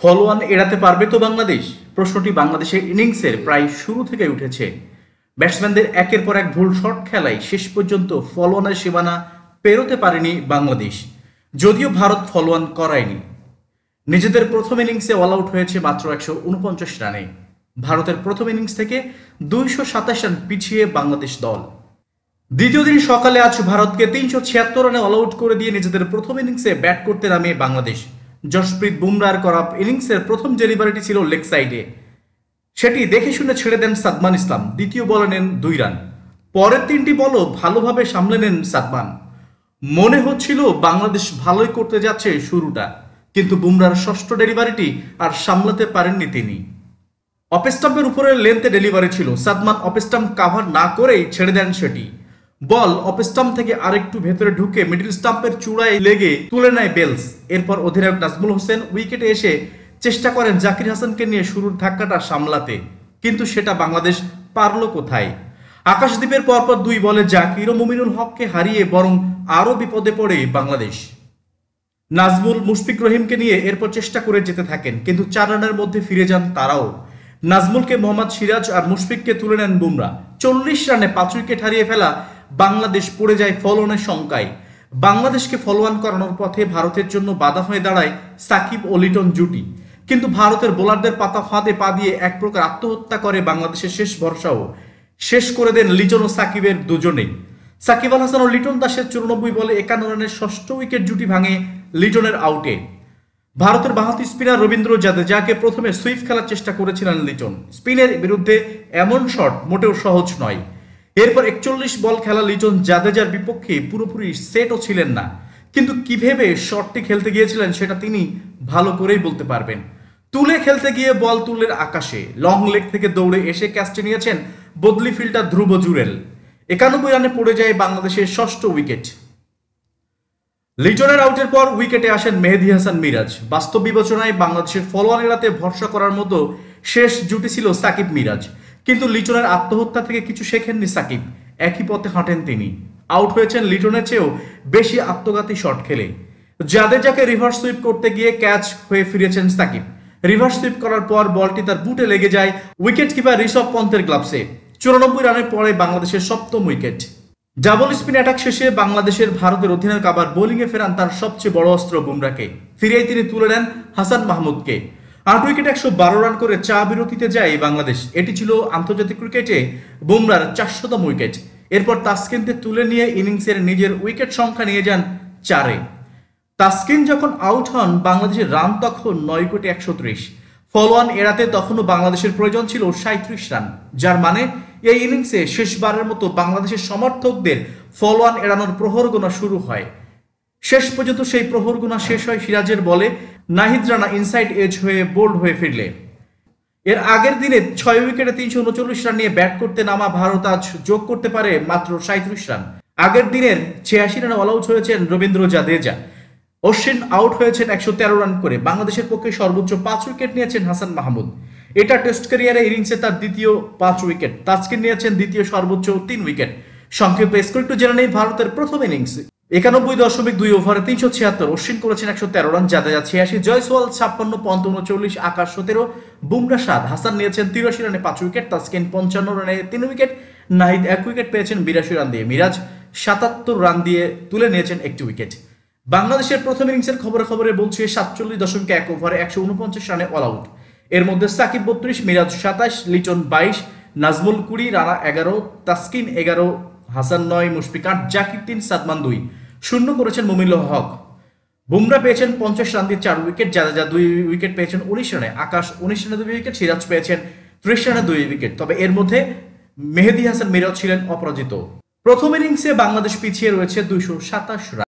follow-on এড়াতে পারবে তো বাংলাদেশ প্রশ্নটি বাংলাদেশের ইনিংসের প্রায় শুরু থেকে উঠেছে ব্যাটসম্যানদের একের পর এক ভুল শট খেলায় শেষ পর্যন্ত ফলোয়ানের সীমানা পেরোতে পারেনি বাংলাদেশ যদিও ভারত ফলোয়ান করায়নি নিজেদের প্রথম ইনিংসে অল আউট হয়েছে মাত্র একশো উনপঞ্চাশ রানে ভারতের প্রথম ইনিংস থেকে দুইশো সাতাশ রান পিছিয়ে বাংলাদেশ দল দ্বিতীয় দিন সকালে আজ ভারতকে তিনশো ছিয়াত্তর রানে অল আউট করে দিয়ে নিজেদের প্রথম ইনিংসে ব্যাট করতে নামে বাংলাদেশ জশপ্রীত বুমরার করা ইনিংসের প্রথম যে ছিল লেগ সাইডে সেটি দেখে শুনে ছেড়ে দেন সাদমান ইসলাম দ্বিতীয় বলে নেন দুই রান পরের তিনটি বলও ভালোভাবে সামলে নেন সাদমান মনে হচ্ছিল বাংলাদেশ ভালোই করতে যাচ্ছে শুরুটা কিন্তু বুমরার ষষ্ঠ ডেলিভারিটি আর সামলাতে পারেননি তিনি অপেস্টাম্পের উপরে লেন্থে ডেলিভারি ছিল সাদমান অপেস্টাম্প কাভার না করেই ছেড়ে দেন সেটি বল অফ থেকে আরেকটু ভেতরে ঢুকে মিডিল স্টাম্পের চূড়ায় লেগে তুলে নেয় বেলস এরপর অধিনায়ক নাজমুল হোসেন উইকেটে এসে চেষ্টা করেন জাকির হাসানকে নিয়ে শুরুর ধাক্কাটা সামলাতে কিন্তু সেটা বাংলাদেশ পারল কোথায় আকাশদ্বীপের পরপর দুই বলে জাকির ও মুমিনুল হককে হারিয়ে বরং আরও বিপদে পড়ে বাংলাদেশ নাজমুল মুশফিক রহিমকে নিয়ে এরপর চেষ্টা করে যেতে থাকেন কিন্তু চার রানের মধ্যে ফিরে যান তারাও নাজমুলকে মোহাম্মদ সিরাজ আর মুশফিককে তুলে নেন বুমরা চল্লিশ রানে পাঁচ উইকেট হারিয়ে ফেলা বাংলাদেশ পড়ে যায় ফলনের শঙ্কায় বাংলাদেশকে ফলোয়ান করানোর পথে ভারতের জন্য বাধা হয়ে দাঁড়ায় সাকিব ও লিটন জুটি কিন্তু ভারতের বোলারদের পাতা ফাঁদে পা দিয়ে এক প্রকার আত্মহত্যা করে বাংলাদেশের শেষ ভরসাও শেষ করে দেন লিটন ও সাকিবের দুজনেই সাকিব আল হাসান ও লিটন দাসের চুরানব্বই বলে একান্ন রানের ষষ্ঠ উইকেট জুটি ভাঙে লিটনের আউটে ভারতের বাহাতি স্পিনার রবীন্দ্র জাদেজাকে প্রথমে সুইফ খেলার চেষ্টা করেছিলেন লিটন স্পিনের বিরুদ্ধে এমন শট মোটেও সহজ নয় এরপর একচল্লিশ বল খেলা লিটন জাদেজার বিপক্ষে পুরোপুরি সেটও ছিলেন না কিন্তু কিভাবে শটটি খেলতে গিয়েছিলেন সেটা তিনি ভালো করেই বলতে পারবেন তুলে খেলতে গিয়ে বল তুলের আকাশে লং লেগ থেকে দৌড়ে এসে ক্যাচটি নিয়েছেন বদলি ফিল্ডার ধ্রুব জুরেল একানব্বই রানে পড়ে যায় বাংলাদেশের ষষ্ঠ উইকেট লিটনের আউটের পর উইকেটে আসেন মেহেদি হাসান মিরাজ বাস্তব বিবেচনায় বাংলাদেশের ফলোয়ার এড়াতে ভরসা করার মতো শেষ জুটি ছিল সাকিব মিরাজ কিন্তু লিটনের আত্মহত্যা থেকে কিছু শেখেননি সাকিব একই পথে হাঁটেন তিনি আউট হয়েছেন লিটনের চেয়েও বেশি আত্মঘাতী শট খেলে যাদের যাকে রিভার্স সুইপ করতে গিয়ে ক্যাচ হয়ে ফিরেছেন সাকিব রিভার্স সুইপ করার পর বলটি তার বুটে লেগে যায় উইকেট কিপার ঋষভ পন্থের গ্লাভসে চুরানব্বই রানের পরে বাংলাদেশের সপ্তম উইকেট ডাবল স্পিন অ্যাটাক শেষে বাংলাদেশের ভারতের অধিনায়ক আবার বোলিংয়ে ফেরান তার সবচেয়ে বড় অস্ত্র বুমরাকে ফিরিয়ে তিনি তুলে নেন হাসান মাহমুদকে আট উইকেট একশো বারো রান করে চা বিরতিতে যায় বাংলাদেশ এটি ছিল আন্তর্জাতিক ক্রিকেটে বুমরার চারশোতম উইকেট এরপর তাসকিনকে তুলে নিয়ে ইনিংসের নিজের উইকেট সংখ্যা নিয়ে যান চারে তাস্কিন যখন আউট হন বাংলাদেশের রান তখন নয় কোটি একশো ত্রিশ ফলোয়ান এড়াতে তখনও বাংলাদেশের প্রয়োজন ছিল সাঁত্রিশ রান যার মানে এই ইনিংসে শেষবারের মতো বাংলাদেশের সমর্থকদের ফলোয়ান এড়ানোর প্রহর গোনা শুরু হয় শেষ পর্যন্ত সেই প্রহর গুণা শেষ হয় সিরাজের বলে নাহিদ রানা ইনসাইড এজ হয়ে বোল্ড হয়ে ফিরলে এর আগের দিনে ছয় উইকেটে তিনশো উনচল্লিশ রান নিয়ে ব্যাট করতে নামা ভারত আজ যোগ করতে পারে মাত্র সাঁত্রিশ রান আগের দিনের ছিয়াশি রানে অল আউট হয়েছেন রবীন্দ্র জাদেজা অশ্বিন আউট হয়েছেন একশো তেরো রান করে বাংলাদেশের পক্ষে সর্বোচ্চ পাঁচ উইকেট নিয়েছেন হাসান মাহমুদ এটা টেস্ট ক্যারিয়ারে ইনিংসে তার দ্বিতীয় পাঁচ উইকেট তাজকিন নিয়েছেন দ্বিতীয় সর্বোচ্চ তিন উইকেট সংক্ষেপে স্কোর একটু জেনে নেই ভারতের প্রথম ইনিংস একানব্বই দশমিক দুই ওভারে তিনশো ছিয়াত্তর অশ্বিন করেছেন একশো তেরো রান জাদেজা ছিয়াশি জয়সওয়াল ছাপ্পান্ন পন্ত উনচল্লিশ আকাশ সতেরো বুমরা সাদ হাসান নিয়েছেন তিরাশি রানে পাঁচ উইকেট তাসকিন পঞ্চান্ন রানে তিন উইকেট নাহিদ এক উইকেট পেয়েছেন বিরাশি রান দিয়ে মিরাজ সাতাত্তর রান দিয়ে তুলে নিয়েছেন একটি উইকেট বাংলাদেশের প্রথম ইনিংসের খবরে খবরে বলছে সাতচল্লিশ দশমিক এক ওভারে একশো উনপঞ্চাশ রানে অল আউট এর মধ্যে সাকিব বত্রিশ মিরাজ সাতাশ লিটন বাইশ নাজমুল কুড়ি রানা এগারো তাসকিন এগারো হাসান নয় মুশফিক আট জাকির তিন সাদমান দুই শূন্য করেছেন মুমিনুল হক বুমরা পেয়েছেন পঞ্চাশ রান দিয়ে চার উইকেট যা দুই উইকেট পেয়েছেন উনিশ রানে আকাশ উনিশ রানে দুই উইকেট সিরাজ পেয়েছেন ত্রিশ রানে দুই উইকেট তবে এর মধ্যে মেহেদি হাসান মিরাজ ছিলেন অপরাজিত প্রথম ইনিংসে বাংলাদেশ পিছিয়ে রয়েছে দুইশো সাতাশ রান